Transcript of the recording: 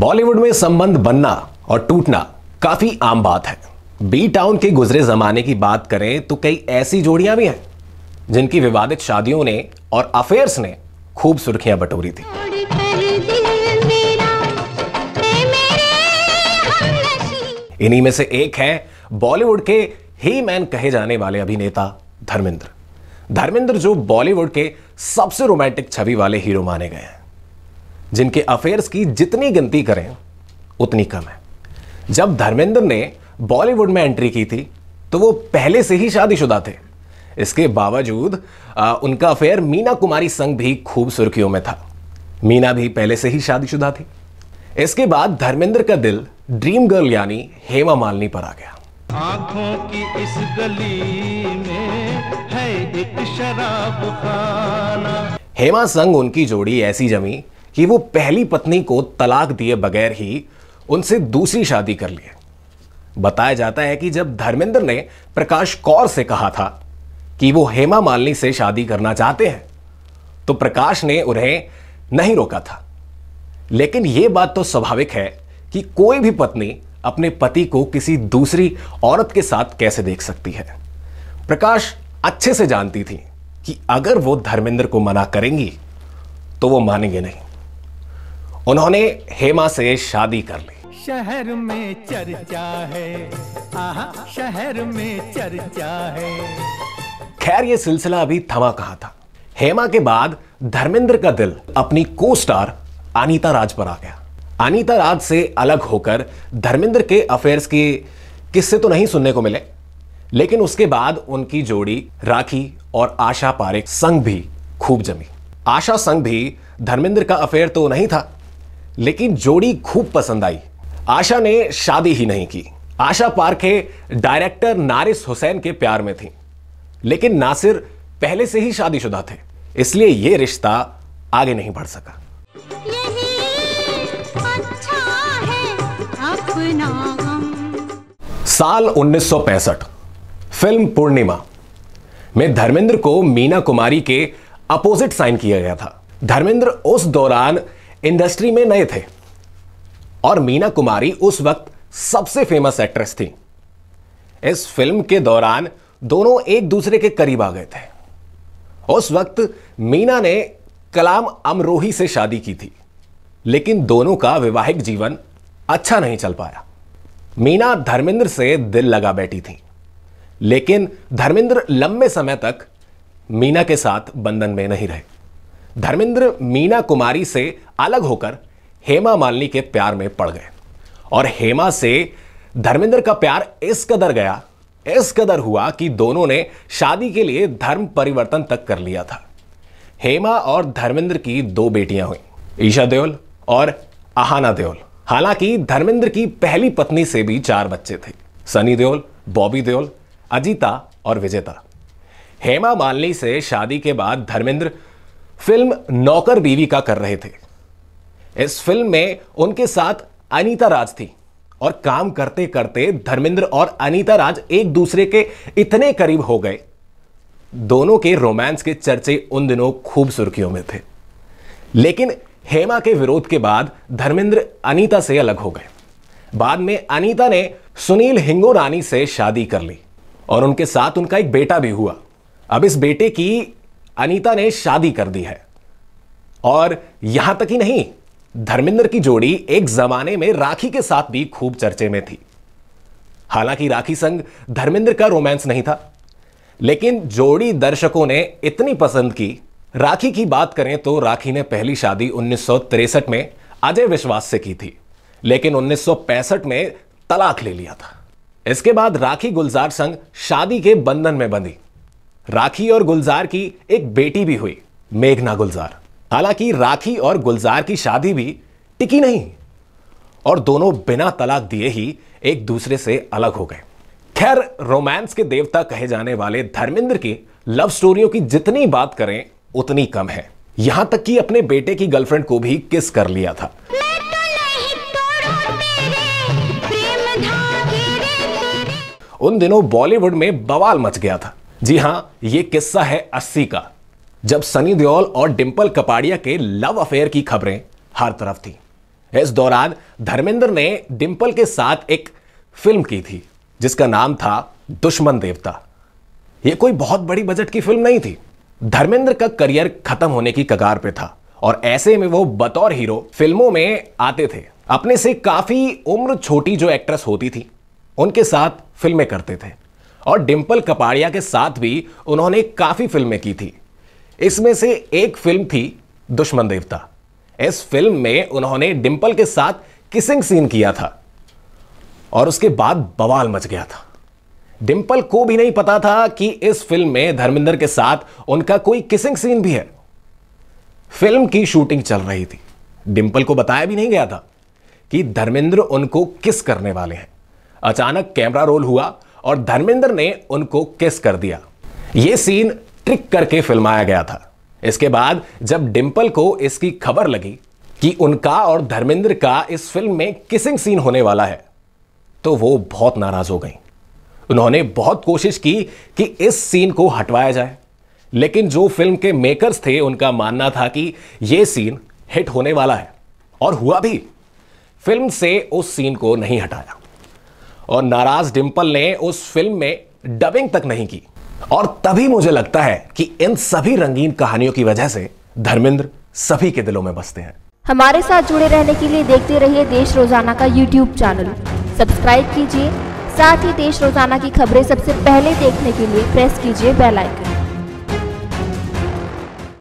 बॉलीवुड में संबंध बनना और टूटना काफी आम बात है बी टाउन के गुजरे जमाने की बात करें तो कई ऐसी जोड़ियां भी हैं जिनकी विवादित शादियों ने और अफेयर्स ने खूब सुर्खियां बटोरी थी इन्हीं में से एक है बॉलीवुड के ही मैन कहे जाने वाले अभिनेता धर्मेंद्र धर्मेंद्र जो बॉलीवुड के सबसे रोमांटिक छवि वाले हीरो माने गए हैं जिनके अफेयर्स की जितनी गिनती करें उतनी कम है जब धर्मेंद्र ने बॉलीवुड में एंट्री की थी तो वो पहले से ही शादीशुदा थे इसके बावजूद आ, उनका अफेयर मीना कुमारी संग भी खूब सुर्खियों में था मीना भी पहले से ही शादीशुदा थी इसके बाद धर्मेंद्र का दिल ड्रीम गर्ल यानी हेमा मालिनी पर आ गया आंखों की इस गली में है एक शराब खाना हेमा संग उनकी जोड़ी ऐसी जमी कि वो पहली पत्नी को तलाक दिए बगैर ही उनसे दूसरी शादी कर लिए बताया जाता है कि जब धर्मेंद्र ने प्रकाश कौर से कहा था कि वो हेमा मालिनी से शादी करना चाहते हैं तो प्रकाश ने उन्हें नहीं रोका था लेकिन यह बात तो स्वाभाविक है कि कोई भी पत्नी अपने पति को किसी दूसरी औरत के साथ कैसे देख सकती है प्रकाश अच्छे से जानती थी कि अगर वो धर्मेंद्र को मना करेंगी तो वो मानेंगे नहीं उन्होंने हेमा से शादी कर ली शहर में चर्चा है शहर में चर्चा है खैर ये सिलसिला अभी थमा कहा था हेमा के बाद धर्मेंद्र का दिल अपनी को स्टार अनिता राज पर आ गया अनिता राज से अलग होकर धर्मेंद्र के अफेयर्स के किस्से तो नहीं सुनने को मिले लेकिन उसके बाद उनकी जोड़ी राखी और आशा पारेख संग भी खूब जमी आशा संग भी धर्मेंद्र का अफेयर तो नहीं था लेकिन जोड़ी खूब पसंद आई आशा ने शादी ही नहीं की आशा पारखे डायरेक्टर नारिस हुसैन के प्यार में थी लेकिन नासिर पहले से ही शादीशुदा थे इसलिए यह रिश्ता आगे नहीं बढ़ सका अच्छा साल 1965 फिल्म पूर्णिमा में धर्मेंद्र को मीना कुमारी के अपोजिट साइन किया गया था धर्मेंद्र उस दौरान इंडस्ट्री में नए थे और मीना कुमारी उस वक्त सबसे फेमस एक्ट्रेस थी इस फिल्म के दौरान दोनों एक दूसरे के करीब आ गए थे उस वक्त मीना ने कलाम अमरोही से शादी की थी लेकिन दोनों का वैवाहिक जीवन अच्छा नहीं चल पाया मीना धर्मेंद्र से दिल लगा बैठी थी लेकिन धर्मेंद्र लंबे समय तक मीना के साथ बंधन में नहीं रहे धर्मेंद्र मीना कुमारी से अलग होकर हेमा मालिनी के प्यार में पड़ गए और हेमा से धर्मेंद्र का प्यार इस कदर गया इस कदर हुआ कि दोनों ने शादी के लिए धर्म परिवर्तन तक कर लिया था हेमा और धर्मेंद्र की दो बेटियां हुई ईशा देओल और आहाना देओल हालांकि धर्मेंद्र की पहली पत्नी से भी चार बच्चे थे सनी देओल बॉबी देओल अजीता और विजेता हेमा मालिनी से शादी के बाद धर्मेंद्र फिल्म नौकर बीवी का कर रहे थे इस फिल्म में उनके साथ अनीता राज थी और काम करते करते धर्मेंद्र और अनीता राज एक दूसरे के इतने करीब हो गए दोनों के रोमांस के चर्चे उन दिनों खूब सुर्खियों में थे लेकिन हेमा के विरोध के बाद धर्मेंद्र अनीता से अलग हो गए बाद में अनीता ने सुनील हिंगो रानी से शादी कर ली और उनके साथ उनका एक बेटा भी हुआ अब इस बेटे की अनीता ने शादी कर दी है और यहां तक ही नहीं धर्मेंद्र की जोड़ी एक जमाने में राखी के साथ भी खूब चर्चे में थी हालांकि राखी संग धर्मेंद्र का रोमांस नहीं था लेकिन जोड़ी दर्शकों ने इतनी पसंद की राखी की बात करें तो राखी ने पहली शादी उन्नीस में अजय विश्वास से की थी लेकिन उन्नीस में तलाक ले लिया था इसके बाद राखी गुलजार संग शादी के बंधन में बंधी राखी और गुलजार की एक बेटी भी हुई मेघना गुलजार हालांकि राखी और गुलजार की शादी भी टिकी नहीं और दोनों बिना तलाक दिए ही एक दूसरे से अलग हो गए खैर रोमांस के देवता कहे जाने वाले धर्मेंद्र की लव स्टोरियों की जितनी बात करें उतनी कम है यहां तक कि अपने बेटे की गर्लफ्रेंड को भी किस कर लिया था तो उन दिनों बॉलीवुड में बवाल मच गया था जी हां यह किस्सा है अस्सी का जब सनी देओल और डिम्पल कपाड़िया के लव अफेयर की खबरें हर तरफ थी इस दौरान धर्मेंद्र ने डिम्पल के साथ एक फिल्म की थी जिसका नाम था दुश्मन देवता यह कोई बहुत बड़ी बजट की फिल्म नहीं थी धर्मेंद्र का करियर खत्म होने की कगार पे था और ऐसे में वो बतौर हीरो फिल्मों में आते थे अपने से काफी उम्र छोटी जो एक्ट्रेस होती थी उनके साथ फिल्में करते थे और डिम्पल कपाड़िया के साथ भी उन्होंने काफी फिल्में की थी इसमें से एक फिल्म थी दुश्मन देवता इस फिल्म में उन्होंने डिम्पल के साथ किसिंग सीन किया था और उसके बाद बवाल मच गया था डिम्पल को भी नहीं पता था कि इस फिल्म में धर्मेंद्र के साथ उनका कोई किसिंग सीन भी है फिल्म की शूटिंग चल रही थी डिंपल को बताया भी नहीं गया था कि धर्मेंद्र उनको किस करने वाले हैं अचानक कैमरा रोल हुआ और धर्मेंद्र ने उनको किस कर दिया यह सीन ट्रिक करके फिल्माया गया था इसके बाद जब डिम्पल को इसकी खबर लगी कि उनका और धर्मेंद्र का इस फिल्म में किसिंग सीन होने वाला है तो वो बहुत नाराज हो गई उन्होंने बहुत कोशिश की कि इस सीन को हटवाया जाए लेकिन जो फिल्म के मेकर्स थे उनका मानना था कि यह सीन हिट होने वाला है और हुआ भी फिल्म से उस सीन को नहीं हटाया और नाराज डिम्पल ने उस फिल्म में डबिंग तक नहीं की और तभी मुझे लगता है कि इन सभी रंगीन कहानियों की वजह से धर्मेंद्र सभी के दिलों में बसते हैं हमारे साथ जुड़े रहने के लिए देखते रहिए देश रोजाना का यूट्यूब चैनल सब्सक्राइब कीजिए साथ ही देश रोजाना की खबरें सबसे पहले देखने के लिए प्रेस कीजिए बेल आइकन